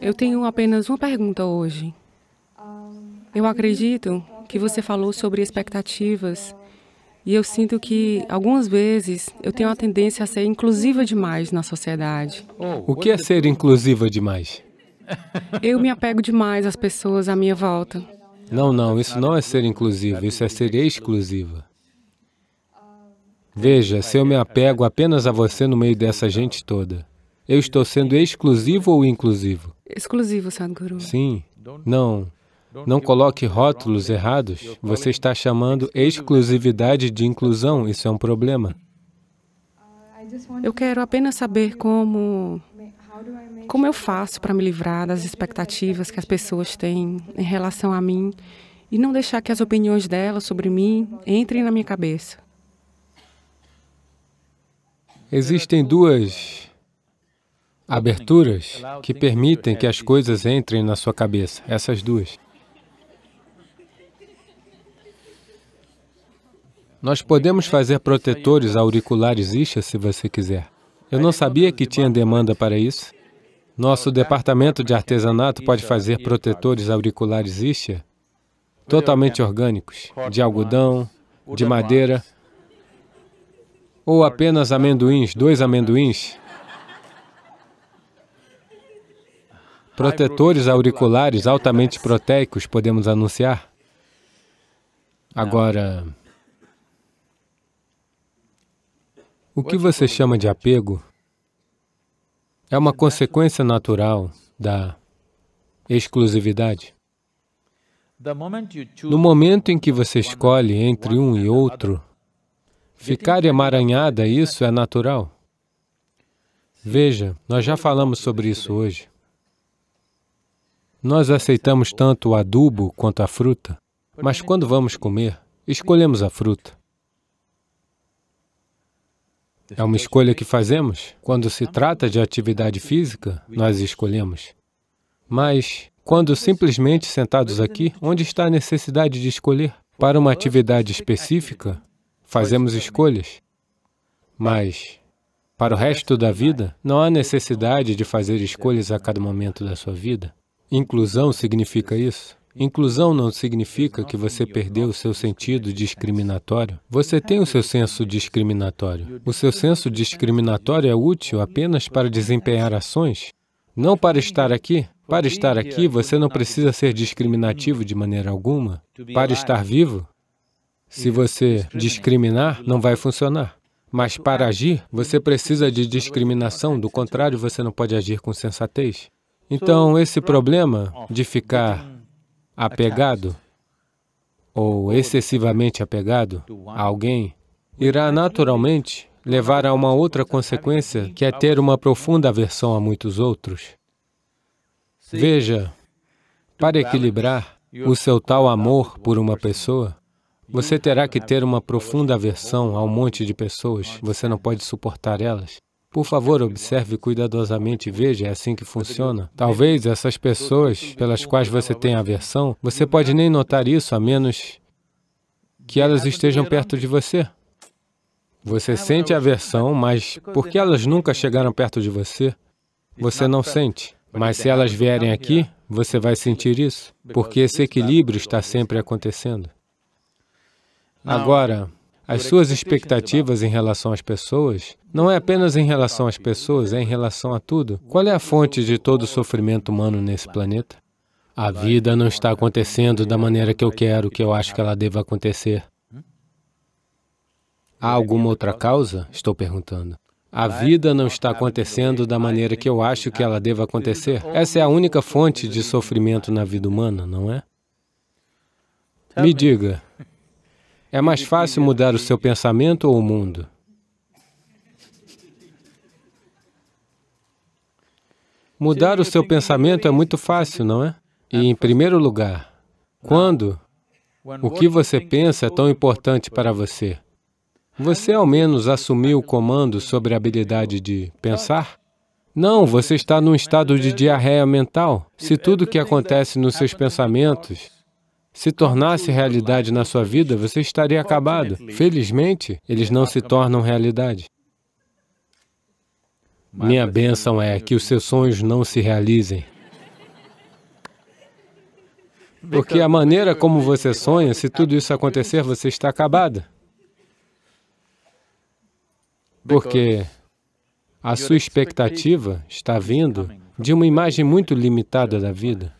Eu tenho apenas uma pergunta hoje. Eu acredito que você falou sobre expectativas e eu sinto que, algumas vezes, eu tenho a tendência a ser inclusiva demais na sociedade. O que é ser inclusiva demais? Eu me apego demais às pessoas à minha volta. Não, não, isso não é ser inclusivo, isso é ser exclusiva. Veja, se eu me apego apenas a você no meio dessa gente toda, eu estou sendo exclusivo ou inclusivo? Exclusivo, Sadhguru. Sim. Não. Não coloque rótulos errados. Você está chamando exclusividade de inclusão. Isso é um problema. Eu quero apenas saber como, como eu faço para me livrar das expectativas que as pessoas têm em relação a mim e não deixar que as opiniões delas sobre mim entrem na minha cabeça. Existem duas Aberturas é que permitem que é, as coisas entrem na sua cabeça, essas duas. Nós podemos fazer protetores auriculares Isha se você quiser. Eu não sabia que tinha demanda para isso. Nosso departamento de artesanato pode fazer protetores auriculares Isha totalmente orgânicos, de algodão, de madeira, ou apenas amendoins, dois amendoins, protetores auriculares altamente é assim. proteicos podemos anunciar. Agora, o que você chama de apego é uma consequência natural da exclusividade. No momento em que você escolhe entre um e outro, ficar emaranhada, isso é natural. Veja, nós já falamos sobre isso hoje. Nós aceitamos tanto o adubo quanto a fruta, mas quando vamos comer, escolhemos a fruta. É uma escolha que fazemos. Quando se trata de atividade física, nós escolhemos. Mas, quando simplesmente sentados aqui, onde está a necessidade de escolher? Para uma atividade específica, fazemos escolhas. Mas, para o resto da vida, não há necessidade de fazer escolhas a cada momento da sua vida. Inclusão significa isso? Inclusão não significa que você perdeu o seu sentido discriminatório. Você tem o seu senso discriminatório. O seu senso discriminatório é útil apenas para desempenhar ações, não para estar aqui. Para estar aqui, você não precisa ser discriminativo de maneira alguma. Para estar vivo, se você discriminar, não vai funcionar. Mas para agir, você precisa de discriminação, do contrário, você não pode agir com sensatez. Então, esse problema de ficar apegado ou excessivamente apegado a alguém irá naturalmente levar a uma outra consequência, que é ter uma profunda aversão a muitos outros. Veja, para equilibrar o seu tal amor por uma pessoa, você terá que ter uma profunda aversão a um monte de pessoas, você não pode suportar elas. Por favor, observe cuidadosamente e veja, é assim que funciona. Talvez essas pessoas pelas quais você tem aversão, você pode nem notar isso, a menos que elas estejam perto de você. Você sente aversão, mas porque elas nunca chegaram perto de você, você não sente. Mas se elas vierem aqui, você vai sentir isso, porque esse equilíbrio está sempre acontecendo. Agora, as suas expectativas em relação às pessoas, não é apenas em relação às pessoas, é em relação a tudo. Qual é a fonte de todo o sofrimento humano nesse planeta? A vida não está acontecendo da maneira que eu quero, que eu acho que ela deva acontecer. Há alguma outra causa? Estou perguntando. A vida não está acontecendo da maneira que eu acho que ela deva acontecer. Essa é a única fonte de sofrimento na vida humana, não é? Me diga, é mais fácil mudar o seu pensamento ou o mundo? Mudar o seu pensamento é muito fácil, não é? E, em primeiro lugar, quando o que você pensa é tão importante para você? Você, ao menos, assumiu o comando sobre a habilidade de pensar? Não, você está num estado de diarreia mental. Se tudo o que acontece nos seus pensamentos se tornasse realidade na sua vida, você estaria acabado. Felizmente, eles não se tornam realidade. Minha bênção é que os seus sonhos não se realizem. Porque a maneira como você sonha, se tudo isso acontecer, você está acabada. Porque a sua expectativa está vindo de uma imagem muito limitada da vida.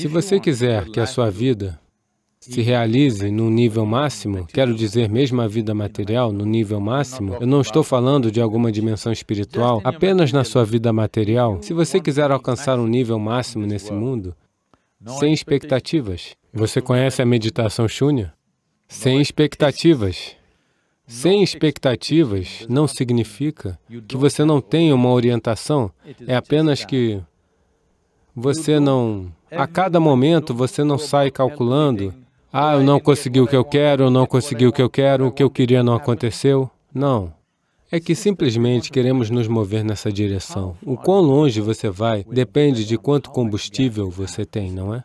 Se você quiser que a sua vida se realize num nível máximo, quero dizer mesmo a vida material no nível máximo, eu não estou falando de alguma dimensão espiritual, apenas na sua vida material, se você quiser alcançar um nível máximo nesse mundo, sem expectativas. Você conhece a meditação Shunya? Sem expectativas. Sem expectativas não significa que você não tenha uma orientação, é apenas que você não a cada momento você não sai calculando, ah, eu não consegui o que eu quero, eu não consegui o que eu quero, o que eu queria não aconteceu. Não. É que simplesmente queremos nos mover nessa direção. O quão longe você vai depende de quanto combustível você tem, não é?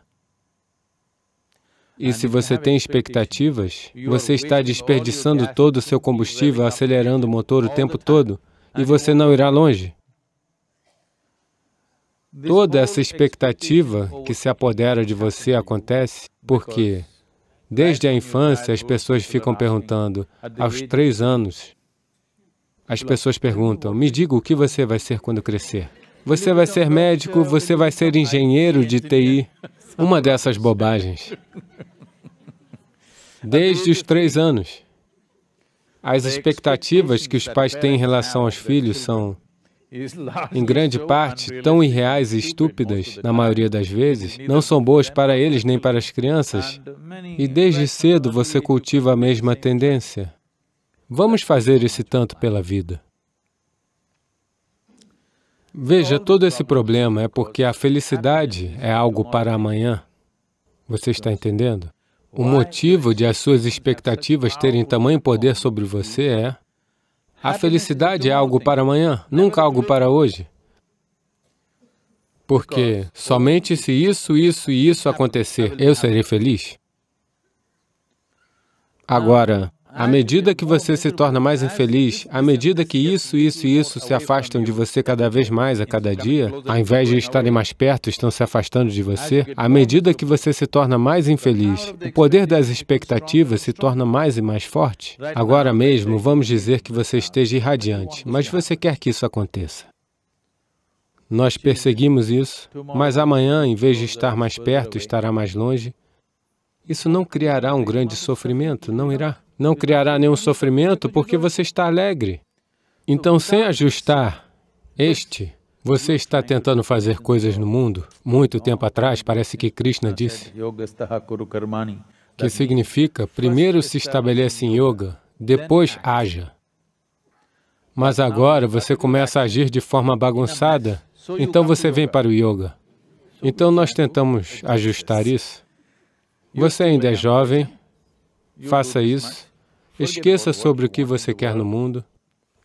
E se você tem expectativas, você está desperdiçando todo o seu combustível, acelerando o motor o tempo todo, e você não irá longe. Toda essa expectativa que se apodera de você acontece porque, desde a infância, as pessoas ficam assim, perguntando, aos três anos, as pessoas perguntam, me diga o que você vai ser quando crescer. Você vai ser médico, você vai ser engenheiro de TI, uma dessas bobagens. Desde os três anos. As expectativas que os pais têm em relação aos filhos são em grande parte, tão irreais e estúpidas, na maioria das vezes, não são boas para eles nem para as crianças. E desde cedo você cultiva a mesma tendência. Vamos fazer esse tanto pela vida. Veja, todo esse problema é porque a felicidade é algo para amanhã. Você está entendendo? O motivo de as suas expectativas terem tamanho poder sobre você é a felicidade né? é algo para amanhã, nunca né? algo para hoje. Porque somente se isso, isso e isso acontecer, eu serei feliz. Agora, à medida que você se torna mais infeliz, à medida que isso, isso e isso se afastam de você cada vez mais a cada dia, ao invés de estarem mais perto, estão se afastando de você, à medida que você se torna mais infeliz, o poder das expectativas se torna mais e mais forte. Agora mesmo, vamos dizer que você esteja irradiante, mas você quer que isso aconteça. Nós perseguimos isso, mas amanhã, em vez de estar mais perto, estará mais longe. Isso não criará um grande sofrimento, não irá? Não criará nenhum sofrimento porque você está alegre. Então, sem ajustar este, você está tentando fazer coisas no mundo. Muito tempo atrás, parece que Krishna disse que significa primeiro se estabelece em yoga, depois haja. Mas agora você começa a agir de forma bagunçada, então você vem para o yoga. Então nós tentamos ajustar isso. Você ainda é jovem, faça isso, Esqueça sobre o que você quer no mundo,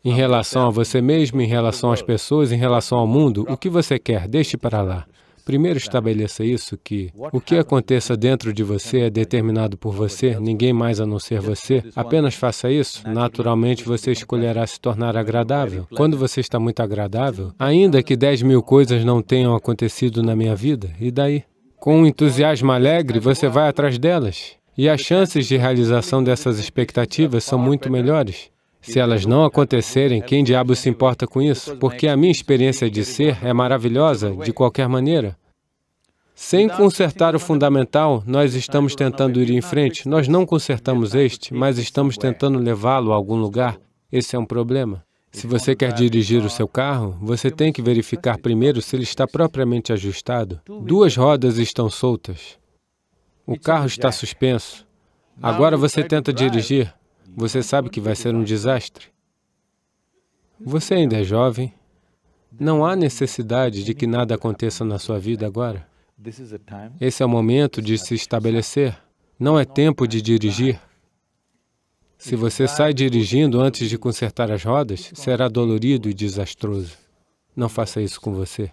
em tá relação a você mesmo, em relação às pessoas, em relação ao mundo, o que você quer, deixe para lá. Primeiro tá. estabeleça isso, que o que aconteça dentro de você é determinado por você, ninguém mais a não ser você. Apenas faça isso, naturalmente você escolherá se tornar agradável. Quando você está muito agradável, ainda que 10 mil coisas não tenham acontecido na minha vida, e daí? Com um entusiasmo alegre, você vai atrás delas. E as chances de realização dessas expectativas são muito melhores. Se elas não acontecerem, quem diabo se importa com isso? Porque a minha experiência de ser é maravilhosa, de qualquer maneira. Sem consertar o fundamental, nós estamos tentando ir em frente. Nós não consertamos este, mas estamos tentando levá-lo a algum lugar. Esse é um problema. Se você quer dirigir o seu carro, você tem que verificar primeiro se ele está propriamente ajustado. Duas rodas estão soltas. O carro está suspenso. Agora você tenta dirigir. Você sabe que vai ser um desastre. Você ainda é jovem. Não há necessidade de que nada aconteça na sua vida agora. Esse é o momento de se estabelecer. Não é tempo de dirigir. Se você sai dirigindo antes de consertar as rodas, será dolorido e desastroso. Não faça isso com você.